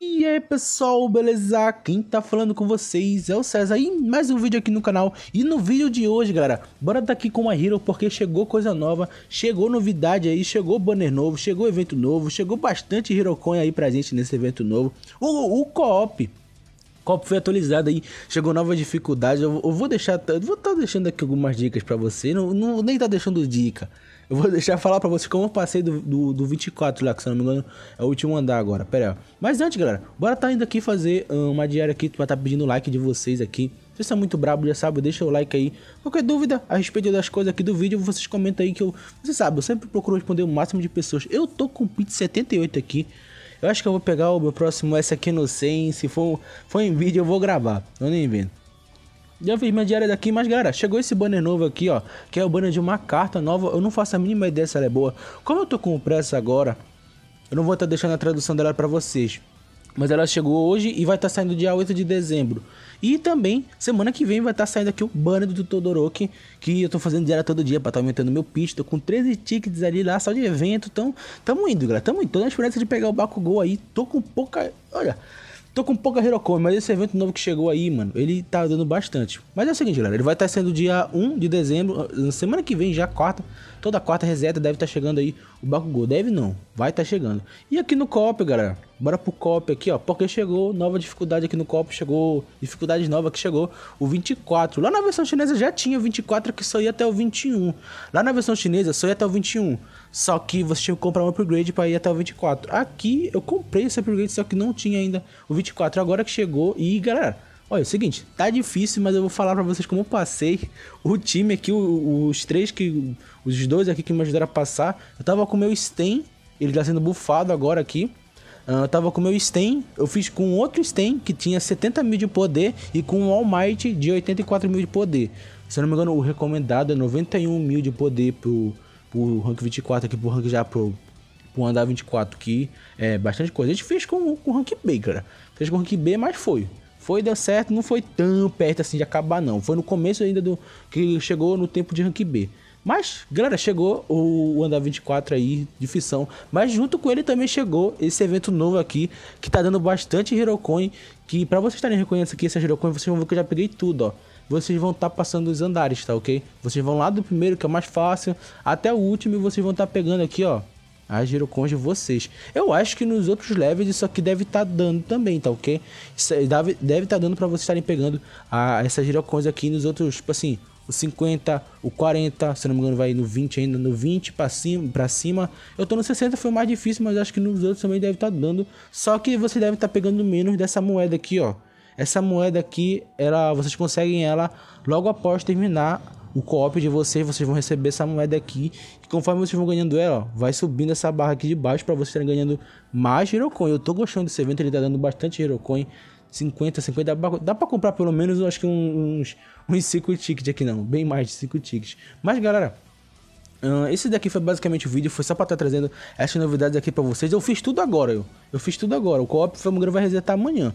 E aí pessoal, beleza? Quem tá falando com vocês é o César e mais um vídeo aqui no canal E no vídeo de hoje galera, bora tá aqui com a Hero porque chegou coisa nova Chegou novidade aí, chegou banner novo, chegou evento novo Chegou bastante Coin aí pra gente nesse evento novo O, o co-op foi atualizado aí, chegou nova dificuldade. Eu, vou deixar, eu vou estar tá deixando aqui algumas dicas para você. Não, não, nem tá deixando dica. Eu vou deixar falar pra você como eu passei do, do, do 24 lá, que se não me engano é o último andar agora. Pera aí. Mas antes, galera, bora tá indo aqui fazer ah, uma diária aqui. Tu vai tá pedindo like de vocês aqui. você são muito brabo, já sabe, deixa o like aí. Qualquer dúvida a respeito das coisas aqui do vídeo, vocês comentam aí que eu... Você sabe, eu sempre procuro responder o máximo de pessoas. Eu tô com o PIT 78 aqui. Eu acho que eu vou pegar o meu próximo S aqui, não sei. Se for, for em vídeo, eu vou gravar. Eu nem invento. Já fiz minha diária daqui, mas galera, chegou esse banner novo aqui, ó. Que é o banner de uma carta nova. Eu não faço a mínima ideia se ela é boa. Como eu tô com pressa agora, eu não vou estar tá deixando a tradução dela para vocês. Mas ela chegou hoje e vai estar tá saindo dia 8 de dezembro. E também, semana que vem, vai estar tá saindo aqui o banner do Todoroki. Que eu tô fazendo diária todo dia pra estar tá aumentando meu pitch. Tô com 13 tickets ali lá, só de evento. Então, tamo indo, galera. Tamo indo. Tô na esperança de pegar o Bakugou aí. Tô com pouca... Olha... Tô com pouca Hirocon, mas esse evento novo que chegou aí, mano, ele tá dando bastante. Mas é o seguinte, galera, ele vai estar tá sendo dia 1 de dezembro, ah, na semana que vem já, quarta. Toda quarta reseta deve estar tá chegando aí o Bakugou. Deve não, vai estar tá chegando. E aqui no COP, galera, bora pro COP aqui, ó, porque chegou nova dificuldade aqui no COP, chegou dificuldade nova que chegou, o 24. Lá na versão chinesa já tinha 24 que só ia até o 21. Lá na versão chinesa só ia até o 21. Só que você tinha que comprar um upgrade para ir até o 24. Aqui eu comprei esse upgrade, só que não tinha ainda o 24. Agora que chegou e galera, olha, é o seguinte, tá difícil, mas eu vou falar para vocês como eu passei o time aqui, os três que os dois aqui que me ajudaram a passar. Eu tava com o meu Sten, ele tá sendo bufado agora aqui. Ah, eu tava com meu Sten, eu fiz com outro Sten que tinha 70 mil de poder e com um All Might de 84 mil de poder. Se eu não me engano, o recomendado é 91 mil de poder pro, pro rank 24 aqui, pro rank já pro, pro andar 24, que é bastante coisa. A gente fez com, o rank B, cara. Fez com o rank B, mas foi. Foi, deu certo, não foi tão perto assim de acabar, não. Foi no começo ainda do que chegou no tempo de rank B. Mas, galera, chegou o Andar 24 aí de fissão. Mas junto com ele também chegou esse evento novo aqui, que tá dando bastante HeroCoin. Que pra vocês estarem reconhecendo aqui esse HeroCoin, vocês vão ver que eu já peguei tudo, ó vocês vão estar tá passando os andares, tá ok? Vocês vão lá do primeiro, que é o mais fácil, até o último e vocês vão estar tá pegando aqui, ó, as girocons de vocês. Eu acho que nos outros levels isso aqui deve estar tá dando também, tá ok? Deve estar tá dando para vocês estarem pegando a, essas girocons aqui nos outros, tipo assim, o 50, o 40, se não me engano vai no 20 ainda, no 20 para cima, pra cima. Eu tô no 60, foi o mais difícil, mas acho que nos outros também deve estar tá dando. Só que você deve estar tá pegando menos dessa moeda aqui, ó. Essa moeda aqui, ela, vocês conseguem ela logo após terminar o co-op de vocês, vocês vão receber essa moeda aqui. E conforme vocês vão ganhando ela, ó, vai subindo essa barra aqui de baixo para vocês estarem ganhando mais Hirocoin. Eu tô gostando desse evento, ele tá dando bastante Hirocoin. 50, 50, dá para comprar pelo menos, acho que uns, uns 5 tickets aqui não, bem mais de 5 tickets. Mas galera, Uh, esse daqui foi basicamente o vídeo, foi só para estar tá trazendo essas novidades aqui para vocês. Eu fiz tudo agora, eu. Eu fiz tudo agora. O co-op o Famugran vai resetar amanhã.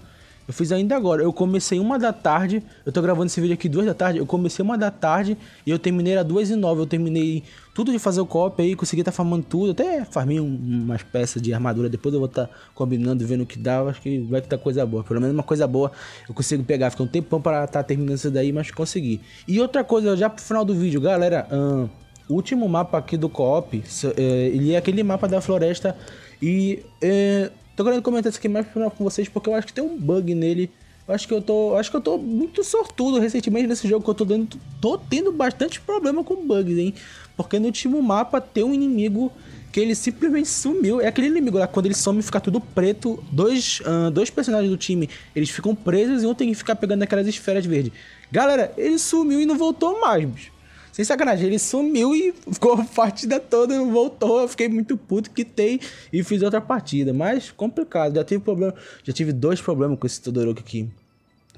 Eu fiz ainda agora. Eu comecei uma da tarde. Eu tô gravando esse vídeo aqui duas da tarde. Eu comecei uma da tarde e eu terminei a duas e nove. Eu terminei tudo de fazer o copy aí, consegui tá farmando tudo. Até farmei umas peças de armadura. Depois eu vou estar tá combinando, vendo o que dá. Acho que vai que tá coisa boa. Pelo menos uma coisa boa eu consigo pegar. Fica um tempão para tá terminando isso daí, mas consegui. E outra coisa, já pro final do vídeo, galera. Hum, o último mapa aqui do co-op, eh, ele é aquele mapa da floresta e eh, Tô querendo comentar isso aqui mais pro final com vocês, porque eu acho que tem um bug nele. Eu acho que eu tô. Acho que eu tô muito sortudo recentemente nesse jogo, que eu tô dando. tô tendo bastante problema com bugs, hein? Porque no último mapa tem um inimigo que ele simplesmente sumiu. É aquele inimigo lá, né? quando ele some fica tudo preto. Dois, uh, dois personagens do time, eles ficam presos e um tem que ficar pegando aquelas esferas verdes. Galera, ele sumiu e não voltou mais, bicho. Sem sacanagem, ele sumiu e ficou a partida toda, não voltou. Eu fiquei muito puto, quitei e fiz outra partida. Mas complicado, já tive problema. Já tive dois problemas com esse Todoroki aqui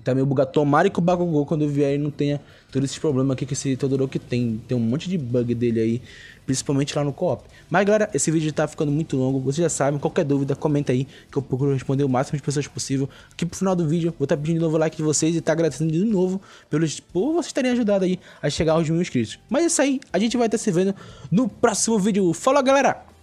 tá meio bugado. tomara que o Bakugou, quando vier, não tenha todos esses problemas aqui que esse Todoroki tem. Tem um monte de bug dele aí, principalmente lá no co-op. Mas, galera, esse vídeo tá ficando muito longo. Vocês já sabem, qualquer dúvida, comenta aí, que eu procuro responder o máximo de pessoas possível. Aqui pro final do vídeo, vou estar tá pedindo de novo o like de vocês e tá agradecendo de novo pelos, por vocês terem ajudado aí a chegar aos mil inscritos. Mas é isso aí, a gente vai estar tá se vendo no próximo vídeo. Falou, galera!